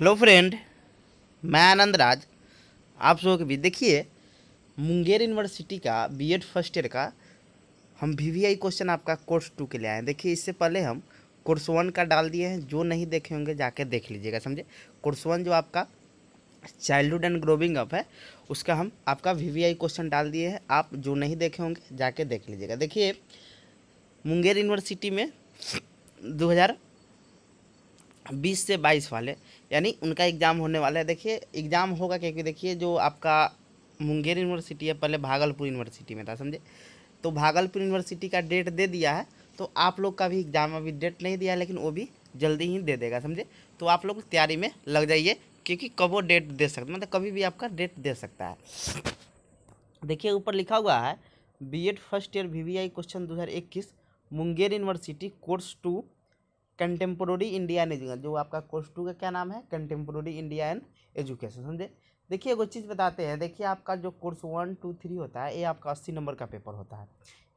Hello friend मैं आनंद राज आप सब के भी देखिए मुंगेर यूनिवर्सिटी का बीएड फर्स्ट ईयर का हम वी क्वेश्चन आपका कोर्स टू के लिए आए हैं देखिए इससे पहले हम कोर्स वन का डाल दिए हैं जो नहीं देखे होंगे जाके देख लीजिएगा समझे कोर्स वन जो आपका चाइल्डहुड एंड ग्रोविंग अप है उसका हम आपका वी क्वेश्चन डाल दिए हैं आप जो नहीं देखे होंगे जाके देख लीजिएगा देखिए मुंगेर यूनिवर्सिटी में दो बीस से बाईस वाले यानी उनका एग्ज़ाम होने वाला है देखिए एग्ज़ाम होगा क्योंकि देखिए जो आपका मुंगेर यूनिवर्सिटी है पहले भागलपुर यूनिवर्सिटी में था समझे तो भागलपुर यूनिवर्सिटी का डेट दे दिया है तो आप लोग का भी एग्ज़ाम अभी डेट नहीं दिया है लेकिन वो भी जल्दी ही दे देगा समझे तो आप लोग तैयारी में लग जाइए क्योंकि कब वो डेट दे सकते मतलब कभी भी आपका डेट दे सकता है देखिए ऊपर लिखा हुआ है B Ed first year VVI question इक्कीस Munger university course two contemporary India and education जो आपका कोर्स टू का क्या नाम है कंटेम्प्रोरी इंडिया एंड एजुकेशन समझे देखिए कुछ चीज़ बताते हैं देखिए आपका जो कोर्स वन टू थ्री होता है ये आपका अस्सी नंबर का पेपर होता है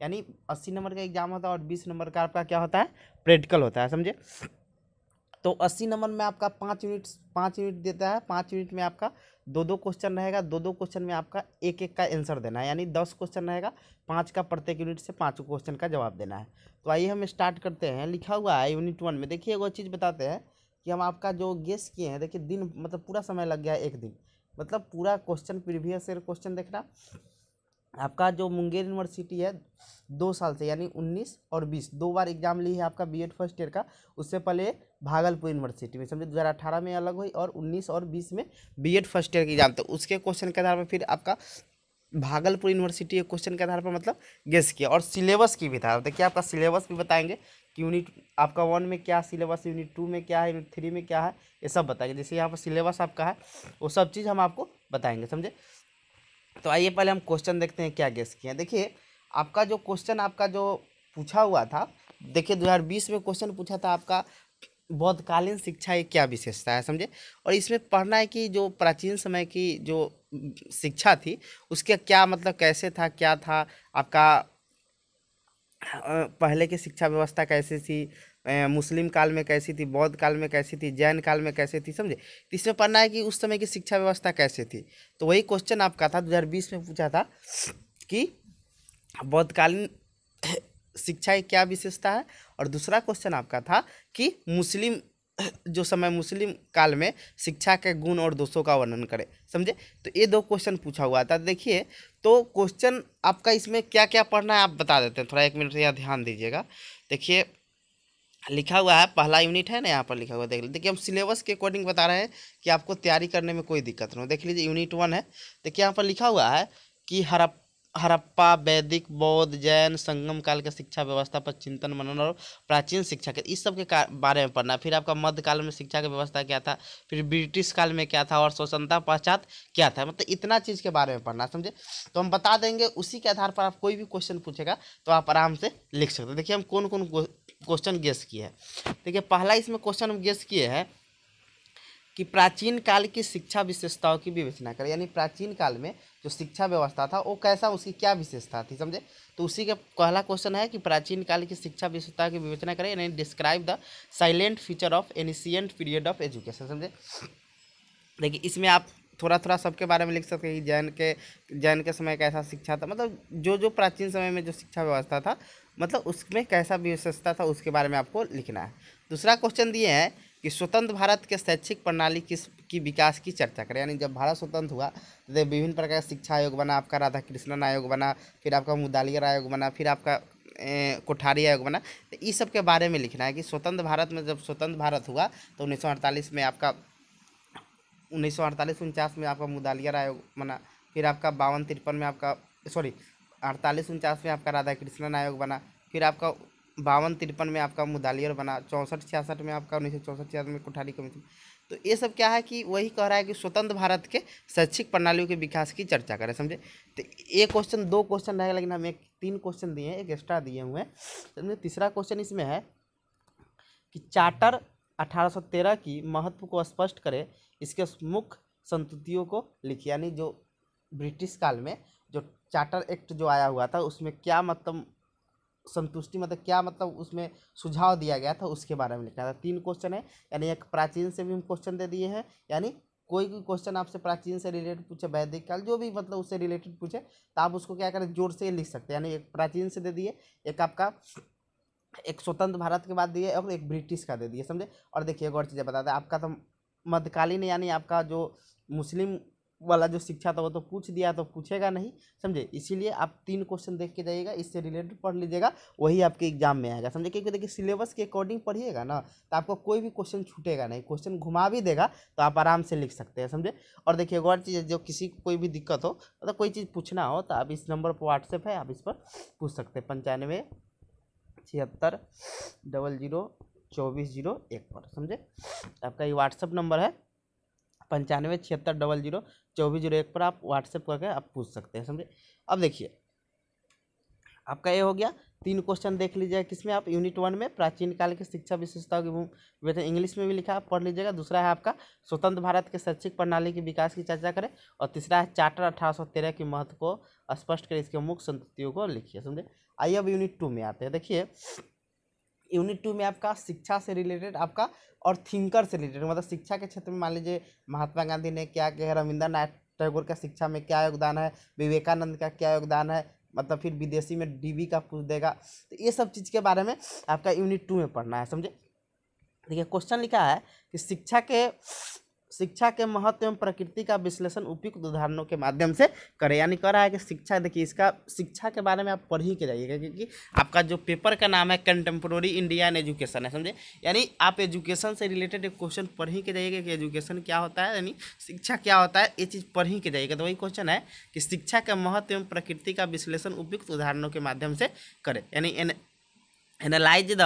यानी अस्सी नंबर का एग्जाम होता है और बीस नंबर का आपका क्या होता है प्रैक्टिकल होता है समझे तो अस्सी नंबर में आपका पाँच यूनिट पाँच यूनिट देता है पाँच यूनिट में आपका दो दो क्वेश्चन रहेगा दो दो क्वेश्चन में आपका एक एक का आंसर देना है यानी दस क्वेश्चन रहेगा पाँच का प्रत्येक यूनिट से पाँच क्वेश्चन का जवाब देना है तो आइए हम स्टार्ट करते हैं लिखा हुआ है यूनिट वन में देखिए वो चीज़ बताते हैं कि हम आपका जो गेस किए हैं देखिए दिन मतलब पूरा समय लग गया एक दिन मतलब पूरा क्वेश्चन प्रीवियस ईयर क्वेश्चन देखना आपका जो मुंगेर यूनिवर्सिटी है दो साल से यानी उन्नीस और बीस दो बार एग्जाम ली है आपका बीएड फर्स्ट ईयर का उससे पहले भागलपुर यूनिवर्सिटी में समझे दो हज़ार अठारह में अलग हुई और उन्नीस और बीस में बीएड फर्स्ट ईयर की एग्जाम तो उसके क्वेश्चन के आधार पर फिर आपका भागलपुर यूनिवर्सिटी के क्वेश्चन के आधार पर मतलब गेस किया और सिलेबस की भी था तो देखिए आपका सिलेबस भी बताएंगे कि यूनिट आपका वन में क्या सिलेबस यूनिट टू में क्या है यूनिट थ्री में क्या है ये सब बताएंगे जैसे यहाँ पर सिलेबस आपका है वो सब चीज़ हम आपको बताएंगे समझे तो आइए पहले हम क्वेश्चन देखते हैं क्या गेस किए हैं देखिए आपका जो क्वेश्चन आपका जो पूछा हुआ था देखिए 2020 में क्वेश्चन पूछा था आपका बौद्धकालीन शिक्षा की क्या विशेषता है समझे और इसमें पढ़ना है कि जो प्राचीन समय की जो शिक्षा थी उसका क्या मतलब कैसे था क्या था आपका पहले की शिक्षा व्यवस्था कैसी थी मुस्लिम काल में कैसी थी बौद्ध काल में कैसी थी जैन काल में कैसे थी समझे तो इसमें पढ़ना है कि उस समय की शिक्षा व्यवस्था कैसे थी तो वही क्वेश्चन आपका था 2020 में पूछा था कि बौद्धकालीन शिक्षा की क्या विशेषता है और दूसरा क्वेश्चन आपका था कि मुस्लिम जो समय मुस्लिम काल में शिक्षा के गुण और दोषों का वर्णन करें समझे तो ये दो क्वेश्चन पूछा हुआ था देखिए तो क्वेश्चन आपका इसमें क्या क्या पढ़ना है आप बता देते हैं थोड़ा एक मिनट यहाँ ध्यान दीजिएगा देखिए लिखा हुआ है पहला यूनिट है ना यहाँ पर लिखा हुआ देख लीजिए देखिए हम सिलेबस के अकॉर्डिंग बता रहे हैं कि आपको तैयारी करने में कोई दिक्कत नहीं हो देख लीजिए यूनिट वन है देखिए यहाँ पर लिखा हुआ है कि हरप हरप्पा वैदिक बौद्ध जैन संगम काल के शिक्षा व्यवस्था पर चिंतन मनन और प्राचीन शिक्षा के इस सब के बारे में पढ़ना फिर आपका मध्यकाल में शिक्षा की व्यवस्था क्या था फिर ब्रिटिश काल में क्या था और स्वतंत्रता पश्चात क्या था मतलब इतना चीज़ के बारे में पढ़ना समझे तो हम बता देंगे उसी के आधार पर आप कोई भी क्वेश्चन पूछेगा तो आप आराम से लिख सकते हो देखिए हम कौन कौन क्वेश्चन गेस किए हैं देखिए पहला इसमें क्वेश्चन हम गेस किए हैं कि प्राचीन काल की शिक्षा विशेषताओं की विवेचना करें यानी प्राचीन काल में जो शिक्षा व्यवस्था था वो कैसा उसकी क्या विशेषता थी समझे तो उसी का पहला क्वेश्चन है कि प्राचीन काल की शिक्षा विशेषता की विवेचना करें यानी describe the salient feature of ancient period of education समझे देखिए इसमें आप थोड़ा थोड़ा सबके बारे में लिख सकते हैं जैन के जैन के समय कैसा शिक्षा था मतलब जो जो प्राचीन समय में जो शिक्षा व्यवस्था था मतलब उसमें कैसा विशेषता था उसके बारे में आपको लिखना है दूसरा क्वेश्चन दिए है कि स्वतंत्र भारत के शैक्षिक प्रणाली किस की विकास की चर्चा करें यानी जब भारत स्वतंत्र हुआ तो विभिन्न प्रकार का शिक्षा आयोग बना आपका राधा कृष्णन आयोग बना फिर आपका मुदालियर आयोग बना फिर आपका कोठारी आयोग बना तो इस सब के बारे में लिखना है कि स्वतंत्र भारत में जब स्वतंत्र भारत हुआ तो उन्नीस में आपका उन्नीस सौ अड़तालीस में आपका मुदालियर आयोग बना फिर आपका बावन तिरपन में आपका सॉरी अड़तालीस उनचास में आपका राधा कृष्णन आयोग बना फिर आपका बावन तिरपन में आपका मुदालियर बना चौंसठ छियासठ में आपका उन्नीस सौ चौंसठ छियासठ में कोठारी कमीशन तो ये सब क्या है कि वही कह रहा है कि स्वतंत्र भारत के शैक्षिक प्रणालियों के विकास की चर्चा करें समझे तो ये क्वेश्चन दो क्वेश्चन रहेगा लेकिन हम एक तीन क्वेश्चन दिए हैं एक एक्स्ट्रा दिए हुए हैं समझे तीसरा क्वेश्चन इसमें है कि चार्टर अठारह की महत्व को स्पष्ट करें इसके मुख्य संतुतियों को लिखे यानी जो ब्रिटिश काल में जो चार्टर एक्ट जो आया हुआ था उसमें क्या मतलब संतुष्टि मतलब क्या मतलब उसमें सुझाव दिया गया था उसके बारे में लिखा था तीन क्वेश्चन है यानी एक प्राचीन से भी हम क्वेश्चन दे दिए हैं यानी कोई भी क्वेश्चन आपसे प्राचीन से रिलेटेड पूछे वैदिक काल जो भी मतलब उससे रिलेटेड पूछे तो आप उसको क्या करें जोर से लिख सकते हैं यानी एक प्राचीन से दे दिए एक आपका एक स्वतंत्र भारत के बाद दिए और एक ब्रिटिश का दे दिए समझे और देखिए एक और चीज़ें बताते हैं आपका तो मध्यकालीन यानी आपका जो मुस्लिम वाला जो शिक्षा था वो तो पूछ दिया तो पूछेगा नहीं समझे इसीलिए आप तीन क्वेश्चन देख के जाइएगा इससे रिलेटेड पढ़ लीजिएगा वही आपके एग्जाम में आएगा समझे क्योंकि देखिए सिलेबस के अकॉर्डिंग पढ़िएगा ना तो आपको कोई भी क्वेश्चन छूटेगा नहीं क्वेश्चन घुमा भी देगा तो आप आराम से लिख सकते हैं समझे और देखिए एक और चीज़ जो किसी को कोई भी दिक्कत हो मतलब तो कोई चीज़ पूछना हो तो आप इस नंबर पर व्हाट्सएप है आप इस पर पूछ सकते हैं पंचानवे छिहत्तर डबल जीरो चौबीस जीरो एक पर समझे आपका ये व्हाट्सअप नंबर है पंचानवे छिहत्तर डबल जीरो चौबीस जीरो एक पर आप व्हाट्सएप करके आप पूछ सकते हैं समझे अब देखिए आपका ये हो गया तीन क्वेश्चन देख लीजिएगा किसमें आप यूनिट वन में प्राचीन काल की शिक्षा विशेषताओं की भूमि इंग्लिश में भी लिखा है पढ़ लीजिएगा दूसरा है आपका स्वतंत्र भारत के शैक्षिक प्रणाली के विकास की चर्चा करें और तीसरा है चार्टर अठारह के महत्व को स्पष्ट करें इसके मुख्य संतियों को लिखिए समझे आइए अब यूनिट टू में आते हैं देखिए यूनिट टू में आपका शिक्षा से रिलेटेड आपका और थिंकर से रिलेटेड मतलब शिक्षा के क्षेत्र में मान लीजिए महात्मा गांधी ने क्या किया है रविंद्रनाथ टैगोर का शिक्षा में क्या योगदान है विवेकानंद का क्या योगदान है मतलब फिर विदेशी में डीबी का पूछ देगा तो ये सब चीज़ के बारे में आपका यूनिट टू में पढ़ना है समझे देखिए क्वेश्चन लिखा है कि शिक्षा के शिक्षा के महत्व एवं प्रकृति का विश्लेषण उपयुक्त उदाहरणों के माध्यम से करें यानी कह रहा है कि शिक्षा देखिए इसका शिक्षा के बारे में आप पढ़ ही के जाइएगा क्योंकि आपका जो पेपर का नाम है कंटेम्प्रोरी इंडियन एजुकेशन है समझे यानी आप एजुकेशन से रिलेटेड एक क्वेश्चन पढ़ ही के जाइएगा कि एजुकेशन क्या होता है यानी शिक्षा क्या होता है ये चीज़ पढ़ ही के जाइएगा तो वही क्वेश्चन है कि शिक्षा के महत्व एवं प्रकृति का विश्लेषण उपयुक्त उदाहरणों के माध्यम से करें यानी analyse the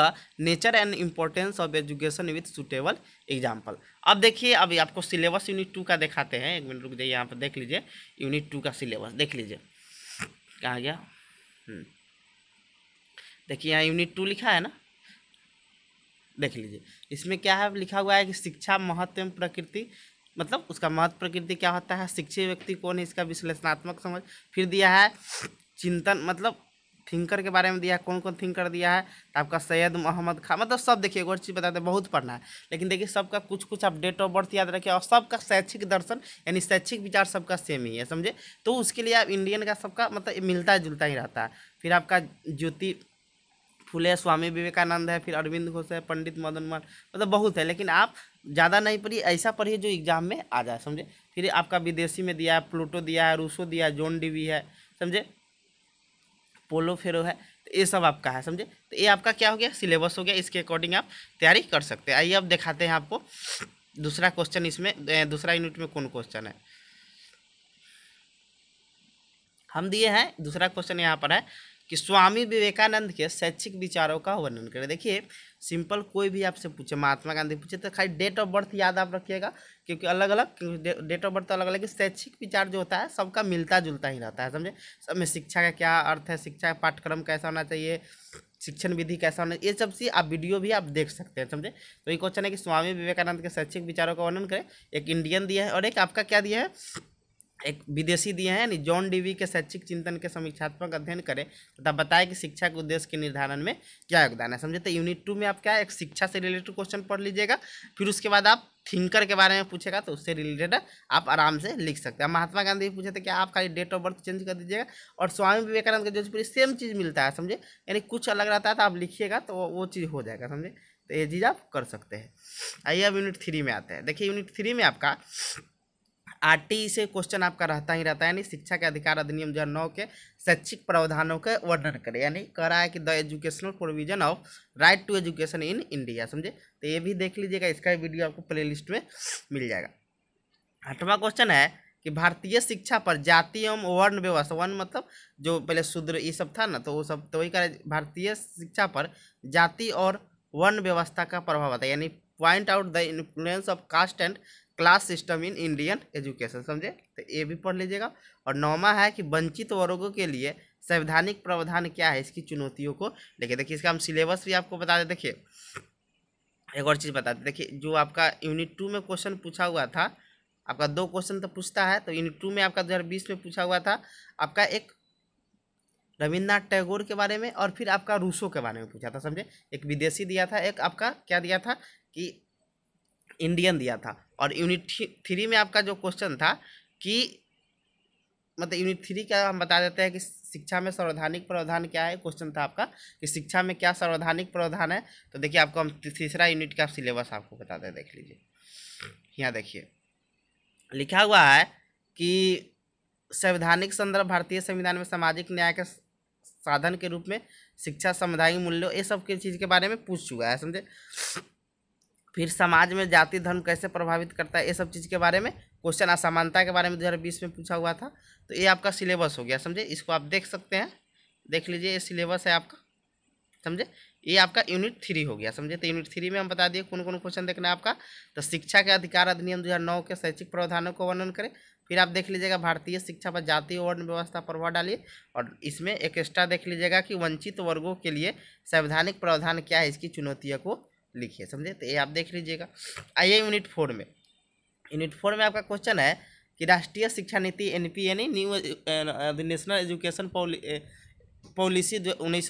nature and importance of education with suitable example अब देखिए अभी आपको सिलेबस यूनिट टू का दिखाते हैं एक मिनट रुक जाइए यहाँ पर देख लीजिए यूनिट टू का सिलेबस देख लीजिए कहाँ गया हम्म। देखिए यहाँ यूनिट टू लिखा है ना देख लीजिए इसमें क्या है लिखा हुआ है कि शिक्षा महत्व प्रकृति मतलब उसका महत्व प्रकृति क्या होता है शिक्षित व्यक्ति कौन है इसका विश्लेषणात्मक समझ फिर दिया है चिंतन मतलब थिंकर के बारे में दिया है कौन कौन थिंकर दिया है तो आपका सैयद मोहम्मद खान मतलब सब देखिए एक और चीज़ बताते बहुत पढ़ना है लेकिन देखिए सबका कुछ कुछ आप डेट ऑफ बर्थ याद रखिए और सबका शैक्षिक दर्शन यानी शैक्षिक विचार सबका सेम ही है समझे तो उसके लिए आप इंडियन का सबका मतलब मिलता जुलता ही रहता है फिर आपका ज्योति फुले स्वामी विवेकानंद है फिर अरविंद घोष है पंडित मदन मोहन मतलब बहुत है लेकिन आप ज़्यादा नहीं पढ़िए ऐसा पढ़िए जो एग्जाम में आ जाए समझे फिर आपका विदेशी में दिया है प्लूटो दिया है रूसो दिया है जोन डीवी है समझे पोलो फेरो है तो ये सब आपका है समझे तो ये आपका क्या हो गया सिलेबस हो गया इसके अकॉर्डिंग आप तैयारी कर सकते हैं आइए अब दिखाते हैं आपको दूसरा क्वेश्चन इसमें दूसरा यूनिट में कौन क्वेश्चन है हम दिए हैं दूसरा क्वेश्चन यहाँ पर है कि स्वामी विवेकानंद के शैक्षिक विचारों का वर्णन करें देखिए सिंपल कोई भी आपसे पूछे महात्मा गांधी पूछे तो खाली डेट ऑफ बर्थ याद आप रखिएगा क्योंकि अलग अलग डेट ऑफ बर्थ अलग अलग शैक्षिक विचार जो होता है सबका मिलता जुलता ही रहता है समझे सब में शिक्षा का क्या अर्थ है शिक्षा का पाठ्यक्रम कैसा होना चाहिए शिक्षण विधि कैसा होना ये सब चीज़ आप वीडियो भी आप देख सकते हैं समझे तो ये क्वेश्चन है कि स्वामी विवेकानंद के शैक्षिक विचारों का वर्णन करें एक इंडियन दिया है और एक आपका क्या दिया है एक विदेशी दिए हैं यानी जॉन डीवी के शैक्षिक चिंतन के समीक्षात्मक अध्ययन करें तथा बताएं कि शिक्षा के उद्देश्य के निर्धारण में क्या योगदान है समझे तो यूनिट टू में आप क्या एक शिक्षा से रिलेटेड क्वेश्चन पढ़ लीजिएगा फिर उसके बाद आप थिंकर के बारे में पूछेगा तो उससे रिलेटेड आप आराम से लिख सकते हैं महात्मा गांधी पूछे थे कि आप खाली डेट ऑफ बर्थ चेंज कर दीजिएगा और स्वामी विवेकानंद का जोधपुरी सेम चीज़ मिलता है समझे यानी कुछ अलग रहता है तो आप लिखिएगा तो वो चीज़ हो जाएगा समझे तो ये चीज़ आप कर सकते हैं आइए अब यूनिट थ्री में आते हैं देखिए यूनिट थ्री में आपका आरटीई से क्वेश्चन आपका रहता ही रहता है यानी शिक्षा के अधिकार अधिनियम दो नौ के शैक्षिक प्रावधानों का वर्णन करें यानी कह रहा है कि the educational provision of right to education in India समझे तो ये भी देख लीजिएगा इसका वीडियो आपको प्ले लिस्ट में मिल जाएगा आठवां क्वेश्चन है कि भारतीय शिक्षा पर जाति एवं वर्ण व्यवस्था वर्ण मतलब जो पहले शूद्र ये सब था ना तो वो सब तो वही कह भारतीय शिक्षा पर जाति और वर्ण व्यवस्था का प्रभाव आता है यानी point out the influence of caste and class system in Indian education समझे तो ये भी पढ़ लीजिएगा और नौमा है कि वंचित वर्गों के लिए संवैधानिक प्रावधान क्या है इसकी चुनौतियों को लेकिन देखिए इसका हम सिलेबस भी आपको बता दें देखिए एक और चीज़ बता दें देखिए जो आपका यूनिट टू में क्वेश्चन पूछा हुआ था आपका दो क्वेश्चन तो पूछता है तो यूनिट टू में आपका दो में पूछा हुआ था आपका एक रविन्द्रनाथ टैगोर के बारे में और फिर आपका रूसो के बारे में पूछा था समझे एक विदेशी दिया था एक आपका क्या दिया था कि इंडियन दिया था और यूनिट थ्री में आपका जो क्वेश्चन था कि मतलब यूनिट थ्री का हम बता देते हैं कि शिक्षा में सर्वधानिक प्रावधान क्या है क्वेश्चन था आपका कि शिक्षा में क्या सर्वधानिक प्रावधान है तो देखिए आपको हम तीसरा यूनिट का सिलेबस आपको बता दें देख लीजिए यहाँ देखिए लिखा हुआ है कि संवैधानिक संदर्भ भारतीय संविधान में सामाजिक न्याय के साधन के रूप में शिक्षा सामुदायिक मूल्यों ये सब के चीज़ के बारे में पूछ चुका है समझे फिर समाज में जाति धर्म कैसे प्रभावित करता है ये सब चीज़ के बारे में क्वेश्चन असमानता के बारे में दो में पूछा हुआ था तो ये आपका सिलेबस हो गया समझे इसको आप देख सकते हैं देख लीजिए ये सिलेबस है आपका समझे ये आपका यूनिट थ्री हो गया समझे तो यूनिट थ्री में हम बता दिए कौन कौन क्वेश्चन देखना है आपका तो शिक्षा के अधिकार अधिनियम 2009 के शैक्षिक प्रावधानों को वर्णन करें फिर आप देख लीजिएगा भारतीय शिक्षा पर जाति वर्ण व्यवस्था प्रभाव डालिए और इसमें एक एक्स्ट्रा देख लीजिएगा कि वंचित वर्गों के लिए संवैधानिक प्रावधान क्या है इसकी चुनौतियों को लिखिए समझे तो ये आप देख लीजिएगा आइए यूनिट फोर में यूनिट फोर में आपका क्वेश्चन है कि राष्ट्रीय शिक्षा नीति एन पी यानी न्यू नेशनल एजुकेशन पॉलिसी जो उन्नीस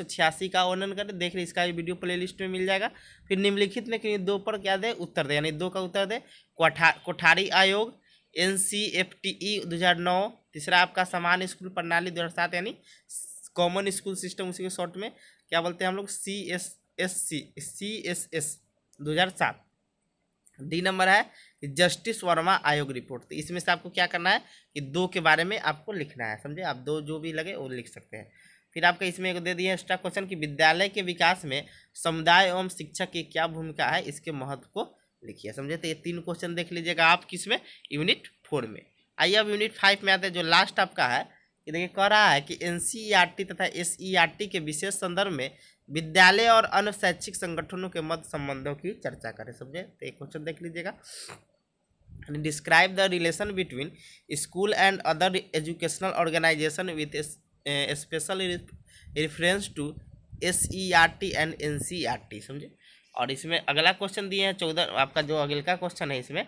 का वर्णन करें देख रहे इसका भी वीडियो प्लेलिस्ट में मिल जाएगा फिर निम्नलिखित में कहीं दो पर क्या दे उत्तर दे यानी दो का उत्तर दे कोठा कोठारी आयोग N C F T E दो हज़ार नौ तीसरा आपका समान स्कूल प्रणाली दो हज़ार सात यानी कॉमन स्कूल सिस्टम उसी के शॉर्ट में क्या बोलते हैं हम लोग C S S C C S S दो हज़ार सात डी नंबर है जस्टिस वर्मा आयोग रिपोर्ट तो इसमें से आपको क्या करना है कि दो के बारे में आपको लिखना है समझे आप दो जो भी लगे वो लिख सकते हैं फिर आपका इसमें एक दे दिए एक्स्ट्रा क्वेश्चन कि विद्यालय के विकास में समुदाय एवं शिक्षा की क्या भूमिका है इसके महत्व को लिखिए समझे तो ये तीन क्वेश्चन देख लीजिएगा आप किस में यूनिट फोर में आइए अब यूनिट फाइव में आते हैं जो लास्ट आपका है कि देखिए कह रहा है कि एन e तथा एस e के विशेष संदर्भ में विद्यालय और अन्य शैक्षिक संगठनों के मध्य संबंधों की चर्चा करें समझे तो एक क्वेश्चन देख लीजिएगा describe the relation between school and other educational organisation with special reference to S E R T and N C R T समझे और इसमें अगला क्वेश्चन दिए हैं चौदह आपका जो अगले का क्वेश्चन है इसमें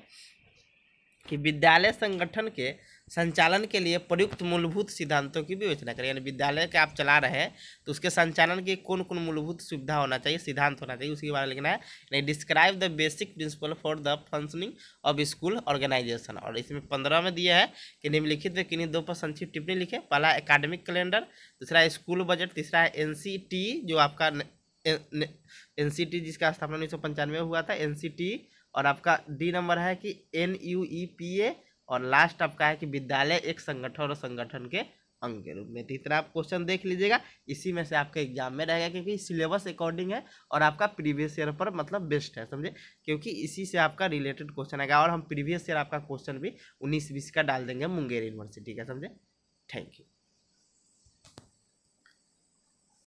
कि विद्यालय संगठन के संचालन के लिए प्रयुक्त मूलभूत सिद्धांतों की विवेचना करें यानी विद्यालय के आप चला रहे हैं तो उसके संचालन की कौन कौन मूलभूत सुविधा होना चाहिए सिद्धांत होना चाहिए उसके बारे में लिखना है यानी describe the basic principle for the functioning of school organisation और इसमें पंद्रह में दिया है कि निम्नलिखित में किन्हीं दो पर संक्षिप्त टिप्पणी लिखे पहला एकेडमिक कैलेंडर दूसरा स्कूल बजट तीसरा है एन जो आपका एन जिसका स्थापना उन्नीस हुआ था एन और आपका डी नंबर है कि N U E P A और लास्ट आपका है कि विद्यालय एक संगठन और संगठन के अंग के रूप में तो इतना आप क्वेश्चन देख लीजिएगा इसी में से आपके एग्जाम में रहेगा क्योंकि सिलेबस अकॉर्डिंग है और आपका प्रीवियस ईयर पर मतलब बेस्ट है समझे क्योंकि इसी से आपका रिलेटेड क्वेश्चन आएगा और हम प्रीवियस ईयर आपका क्वेश्चन भी उन्नीस बीस का डाल देंगे मुंगेर यूनिवर्सिटी का समझे थैंक यू